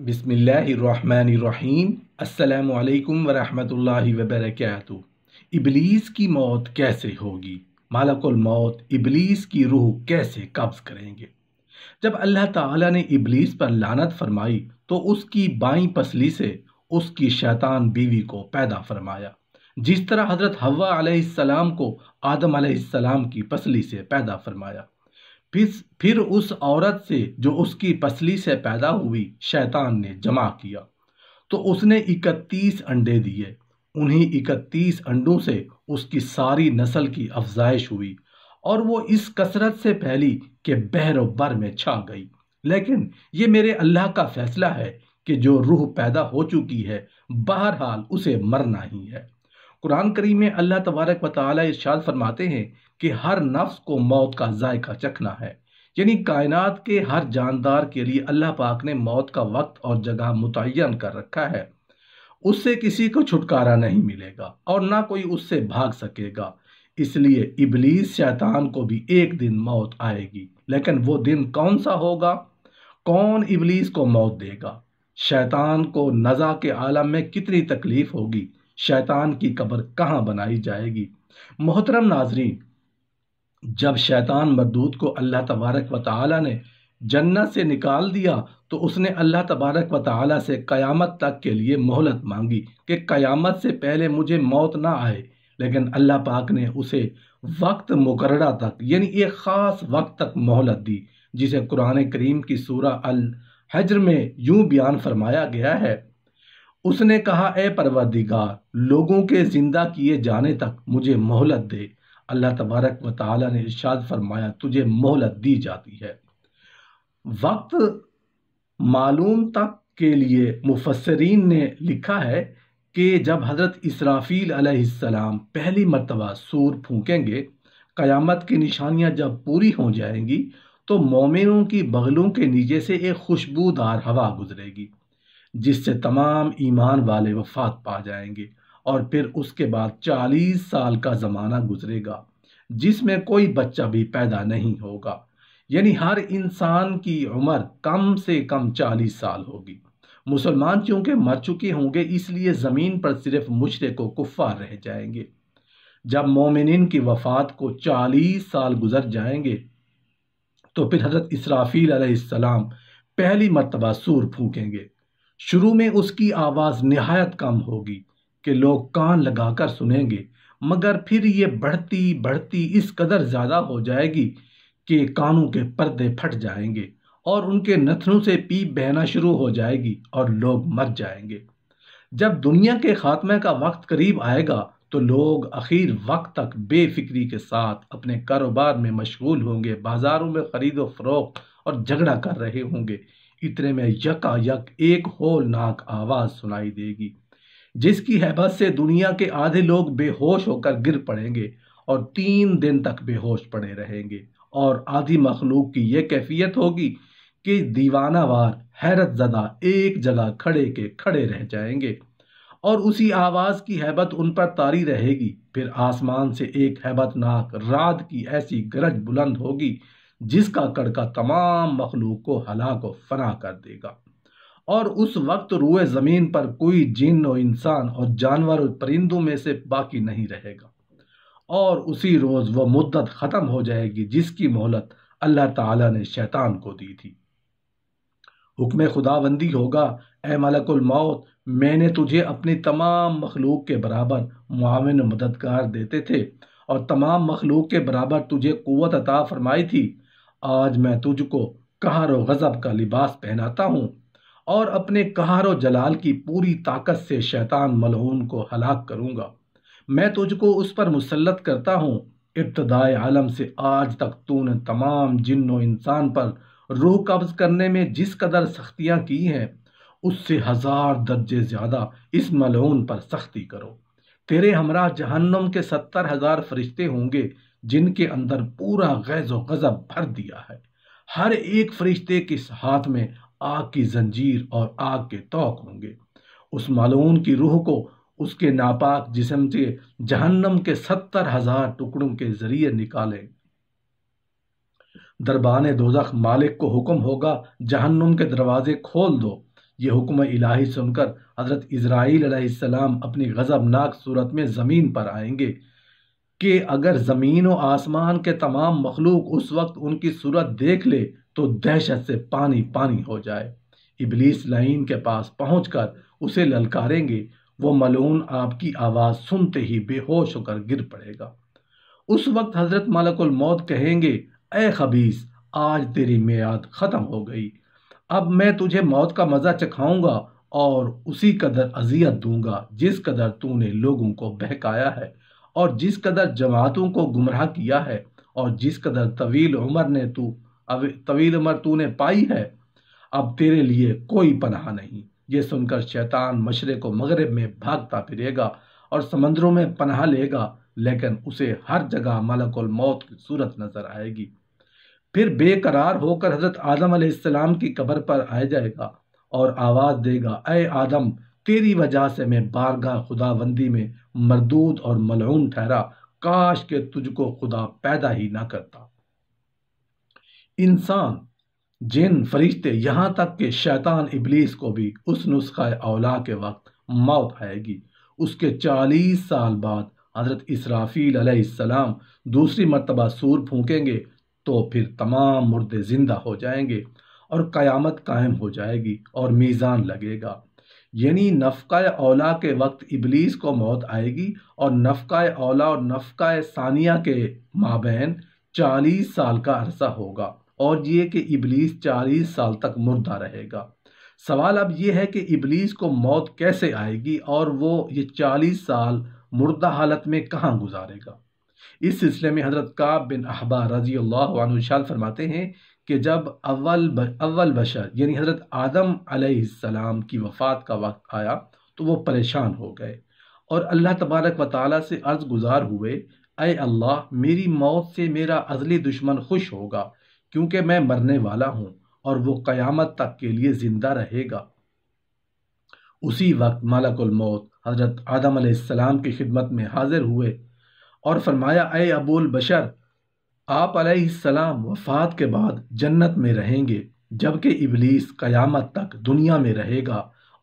बिसमीम् अल्लाम वरहमतुल्लाहि वबरकatuh इबलीस की मौत कैसे होगी मालकुल मौत इबलीस की रूह कैसे कब्ज़ करेंगे जब अल्लाह ताला ने इबलीस पर लानत फरमाई तो उसकी बाई पसली से उसकी शैतान बीवी को पैदा फरमाया जिस तरह हज़रत हवा को आदम की पसली से पैदा फरमाया फिर उस औरत से जो उसकी पसली से पैदा हुई शैतान ने जमा किया तो उसने इकतीस अंडे दिए उन्हीं इकतीस अंडों से उसकी सारी नस्ल की अफजाइश हुई और वो इस कसरत से फैली कि बहर बर में छा गई लेकिन ये मेरे अल्लाह का फैसला है कि जो रूह पैदा हो चुकी है बहरहाल उसे मरना ही है कुरान करीम में अल्लाह तबारक वाली इर्शाद फरमाते हैं कि हर नफ्स को मौत का जायका चखना है यानी कायनात के हर जानदार के लिए अल्लाह पाक ने मौत का वक्त और जगह मुतन कर रखा है उससे किसी को छुटकारा नहीं मिलेगा और ना कोई उससे भाग सकेगा इसलिए इबलीस शैतान को भी एक दिन मौत आएगी लेकिन वो दिन कौन सा होगा कौन इबलीस को मौत देगा शैतान को नज़ा के आलम में कितनी तकलीफ़ होगी शैतान की कब्र कहाँ बनाई जाएगी मोहतरम नाजरीन जब शैतान मरदूद को अल्लाह तबारक व ताली ने जन्नत से निकाल दिया तो उसने अल्लाह तबारक व ताली से क़यामत तक के लिए मोहलत मांगी कि क़यामत से पहले मुझे मौत ना आए लेकिन अल्लाह पाक ने उसे वक्त मुकर्रा तक यानी एक ख़ास वक्त तक मोहलत दी जिसे कुरान करीम की सूरा अल हजर में यूँ बयान फरमाया गया है उसने कहा ए परवरदिगार लोगों के जिंदा किए जाने तक मुझे मोहलत दे अल्लाह तबारक व ताली ने इर्शाद फरमाया तुझे मोहलत दी जाती है वक्त मालूम तक के लिए मुफसरीन ने लिखा है कि जब हज़रत इसराफील अलैहिस्सलाम पहली मरतबा सूर फूकेंगे क़यामत की निशानियाँ जब पूरी हो जाएंगी तो मोमिनों की बगलों के नीचे से एक खुशबूदार हवा गुजरेगी जिससे तमाम ईमान वाले वफात पा जाएंगे और फिर उसके बाद चालीस साल का ज़माना गुजरेगा जिसमें कोई बच्चा भी पैदा नहीं होगा यानी हर इंसान की उम्र कम से कम चालीस साल होगी मुसलमान चूँकि मर चुके होंगे इसलिए ज़मीन पर सिर्फ मुशरे को कुफ़ार रह जाएंगे जब मोमिन की वफ़ात को चालीस साल गुजर जाएंगे तो फिर हज़रत इसराफील सलाम पहली मरतबा सूर फूकेंगे शुरू में उसकी आवाज़ नहायत कम होगी कि लोग कान लगाकर सुनेंगे मगर फिर ये बढ़ती बढ़ती इस कदर ज़्यादा हो जाएगी कि कानों के पर्दे फट जाएंगे और उनके नथनों से पीप बहना शुरू हो जाएगी और लोग मर जाएंगे जब दुनिया के खात्मे का वक्त करीब आएगा तो लोग आखिर वक्त तक बेफिक्री के साथ अपने कारोबार में मशगूल होंगे बाज़ारों में ख़रीदो फरोख्त और झगड़ा कर रहे होंगे इतने में यकायक एक होलनाक आवाज सुनाई देगी जिसकी हैबत से दुनिया के आधे लोग बेहोश होकर गिर पड़ेंगे और तीन दिन तक बेहोश पड़े रहेंगे और आधी मखलूक की यह कैफियत होगी कि दीवानावार हैरत ज़दा एक जगह खड़े के खड़े रह जाएंगे और उसी आवाज़ की हैबत उन पर तारी रहेगी फिर आसमान से एक हैबतनाक रात की ऐसी गरज बुलंद होगी जिसका कड़का तमाम मखलूक को हलाक फना कर देगा और उस वक्त रुए ज़मीन पर कोई जिन और इंसान और जानवर और परिंदों में से बाकी नहीं रहेगा और उसी रोज़ वह मुद्दत ख़त्म हो जाएगी जिसकी मोहलत अल्लाह ताला ने शैतान को दी थी हुक्म खुदाबंदी होगा ए मलकुल मौत मैंने तुझे अपनी तमाम मखलूक के बराबर मुआवन मददगार देते थे और तमाम मखलूक के बराबर तुझे कुत अता फरमाई थी आज मैं तुझको कहारो गज़ब का लिबास पहनाता हूँ और अपने कहारो जलाल की पूरी ताकत से शैतान मलहून को हलाक करूँगा मैं तुझको उस पर मुसलत करता हूँ इब्तदाए आलम से आज तक तूने तमाम जिनों इंसान पर रूह कब्ज करने में जिस कदर सख्तियाँ की हैं उससे हज़ार दर्जे ज़्यादा इस मलून पर सख्ती करो तेरे हमरा जहन्नम के सत्तर हज़ार फरिश्ते होंगे जिनके अंदर पूरा गैज व गजब भर दिया है हर एक फरिश्ते के हाथ में आग की जंजीर और आग के तोक होंगे उस मालून की रूह को उसके नापाक जिसम से जहन्नम के सत्तर हजार टुकड़ों के जरिए निकाले दरबान दोजख मालिक को हुक्म होगा जहन्नम के दरवाजे खोल दो ये हुक्म इलाही सुनकर हज़रत इसराइल अपनी गज़बनाक सूरत में ज़मीन पर आएंगे कि अगर ज़मीन व आसमान के तमाम मखलूक उस वक्त उनकी सूरत देख ले तो दहशत से पानी पानी हो जाए इबलीस लाइन के पास पहुँच कर उसे ललकारेंगे वो मलून आपकी आवाज़ सुनते ही बेहोश होकर गिर पड़ेगा उस वक्त हज़रत मालकुल मौत कहेंगे ए खबीस आज तेरी मियाद ख़त्म हो गई अब मैं तुझे मौत का मज़ा चखाऊंगा और उसी कदर अजियत दूंगा जिस कदर तूने लोगों को बहकाया है और जिस कदर जमातों को गुमराह किया है और जिस कदर तवील उम्र ने तू अब तवील उम्र तू ने पाई है अब तेरे लिए कोई पनाह नहीं ये सुनकर शैतान मशरे को मगरब में भागता फिरेगा और समंदरों में पनाह लेगा लेकिन उसे हर जगह मलकुल मौत की सूरत नज़र आएगी फिर बेकरार होकर हज़रत आदम आसमाम की कब्र पर आ जाएगा और आवाज़ देगा अय आदम तेरी वजह से मैं बारगाह खुदाबंदी में मरदूद और मलऊन ठहरा काश के तुझको खुदा पैदा ही ना करता इंसान जिन फरिश्ते यहां तक के शैतान इबलीस को भी उस नुस्खा औला के वक्त मौत आएगी उसके चालीस साल बाद हज़रत इसराफील अलैहिस्सलाम दूसरी मरतबा सूर फूकेंगे तो फिर तमाम मुर्दे ज़िंदा हो जाएंगे और क़यामत कायम हो जाएगी और मीज़ान लगेगा यानी नफका ओला के वक्त इबलीस को मौत आएगी और नफका ओला और नफका सानिया के माबेन चालीस साल का अरसा होगा और ये कि इबलीस चालीस साल तक मुर्दा रहेगा सवाल अब यह है कि इबलीस को मौत कैसे आएगी और वो ये चालीस साल मुर्दा हालत में कहाँ गुजारेगा इस सिलसिले में हज़रत काब बिन अहबा रजी अल्लाह फरमाते हैं कि जब अव्वल अव्वल बशर यानी हज़रत आदम अलैहिस्सलाम की वफ़ात का वक्त आया तो वो परेशान हो गए और अल्लाह तबारक व ताली से अर्ज़ गुजार हुए अय अल्लाह मेरी मौत से मेरा अजली दुश्मन खुश होगा क्योंकि मैं मरने वाला हूँ और वो क़यामत तक के लिए ज़िंदा रहेगा उसी वक्त मलकुल मौत हज़रत आदम अलैहिस्सलाम की खिदमत में हाज़िर हुए और फरमाया अय बशर आप सलाम वफात के बाद जन्नत में रहेंगे जबकि इबलीस क़यामत तक दुनिया में रहेगा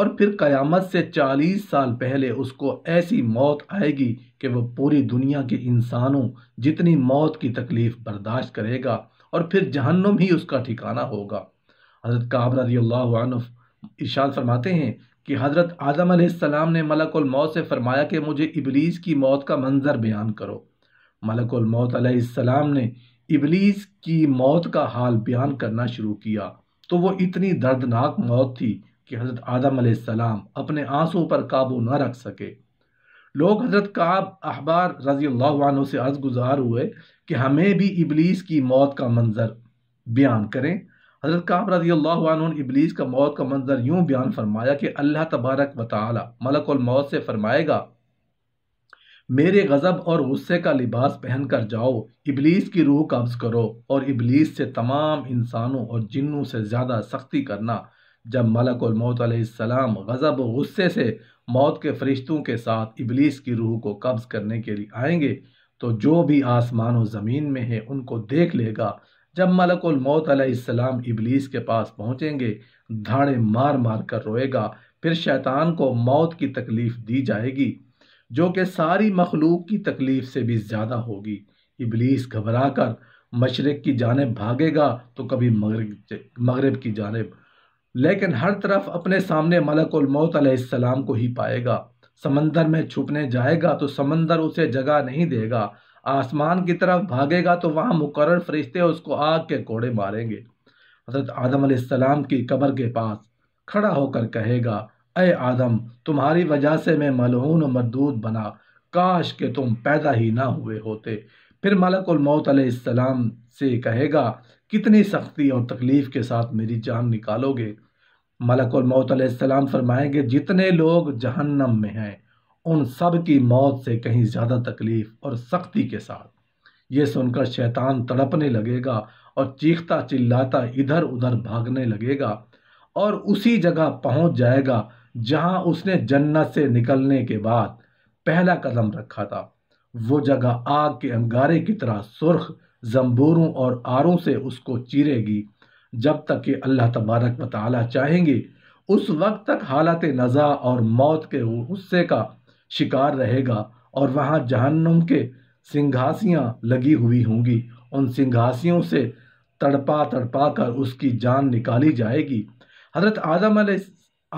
और फिर क़यामत से चालीस साल पहले उसको ऐसी मौत आएगी कि वह पूरी दुनिया के इंसानों जितनी मौत की तकलीफ़ बर्दाश्त करेगा और फिर जहन्नुम ही उसका ठिकाना होगा हज़रत काब रजी अल्लाह फरमाते हैं कि हज़रत आदम सलाम ने मलकुल मौत से फरमाया कि मुझे इबलीस की मौत का मंज़र बयान करो मलकुल मौत अलैहिस्सलाम ने इबलीस की मौत का हाल बयान करना शुरू किया तो वो इतनी दर्दनाक मौत थी कि हज़रत आदम अलैहिस्सलाम अपने आंसू पर काबू न रख सके लोग हज़रत काब अहबार रजी अल्लाह से अर्ज गुजार हुए कि हमें भी इबलीस की मौत का मंजर बयान करें हज़रत काब रजी अल्लाह इबलीस का मौत का मंजर यूँ बयान फरमाया कि अल्लाह तबारक व ताली मलकुल मौत से फरमाएगा मेरे गज़ब और गुस्से का लिबास पहन कर जाओ इबलीस की रूह कब्ज़ करो और इबलीस से तमाम इंसानों और जिन्नों से ज़्यादा सख्ती करना जब मलकुल मौत सलाम गज़ब गुस्से से मौत के फरिश्तों के साथ इबलीस की रूह को कब्ज़ करने के लिए आएंगे तो जो भी आसमान और ज़मीन में है उनको देख लेगा जब मलकुल मौत सलाम इबलीस के पास पहुँचेंगे धाड़े मार मार कर रोएगा फिर शैतान को मौत की तकलीफ़ दी जाएगी जो कि सारी मखलूक की तकलीफ़ से भी ज़्यादा होगी इबलीस घबरा कर मशरक़ की जानब भागेगा तो कभी मगरब की जानब लेकिन हर तरफ अपने सामने मलकुलमौत अलैहिस्सलाम को ही पाएगा समंदर में छुपने जाएगा तो समंदर उसे जगह नहीं देगा आसमान की तरफ भागेगा तो वहाँ मुकर फरिश्ते उसको आग के कोड़े मारेंगे हजरत आदम की कब्र के पास खड़ा होकर कहेगा ए आदम तुम्हारी वजह से मैं मलहून मरदूद बना काश के तुम पैदा ही ना हुए होते फिर मलकुल मौत अलैहिस्सलाम से कहेगा कितनी सख्ती और तकलीफ़ के साथ मेरी जान निकालोगे मलकुल मौत अलैहिस्सलाम फरमाएंगे जितने लोग जहन्नम में हैं उन सब की मौत से कहीं ज़्यादा तकलीफ़ और सख्ती के साथ ये सुनकर शैतान तड़पने लगेगा और चीखता चिल्लाता इधर उधर भागने लगेगा और उसी जगह पहुंच जाएगा जहां उसने जन्नत से निकलने के बाद पहला कदम रखा था वो जगह आग के अंगारे की तरह सुर्ख जम्बूरों और आरों से उसको चीरेगी जब तक कि अल्लाह तबारक वाली चाहेंगे उस वक्त तक हालत नज़ा और मौत के गुस्से का शिकार रहेगा और वहाँ जहन्नुम के सिंघासियाँ लगी हुई होंगी उन सिंघासियों से तड़पा तड़पा कर उसकी जान निकाली जाएगी हज़रत आजम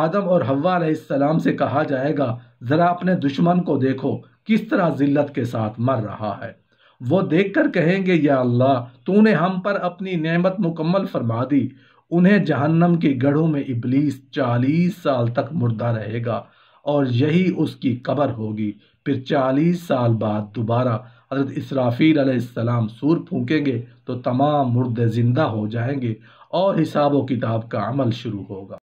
आदम और हवा सलाम से कहा जाएगा ज़रा अपने दुश्मन को देखो किस तरह ज़िल्लत के साथ मर रहा है वो देख कर कहेंगे या अल्लाह तूने हम पर अपनी नेमत मुकम्मल फरमा दी उन्हें जहन्नम के गढ़ों में इबलीस चालीस साल तक मुर्दा रहेगा और यही उसकी कबर होगी फिर चालीस साल बाद दोबारा हजरत इसराफील आसमाम सूर फूकेंगे तो तमाम मुर्दे ज़िंदा हो जाएंगे और हिसाब किताब का अमल शुरू होगा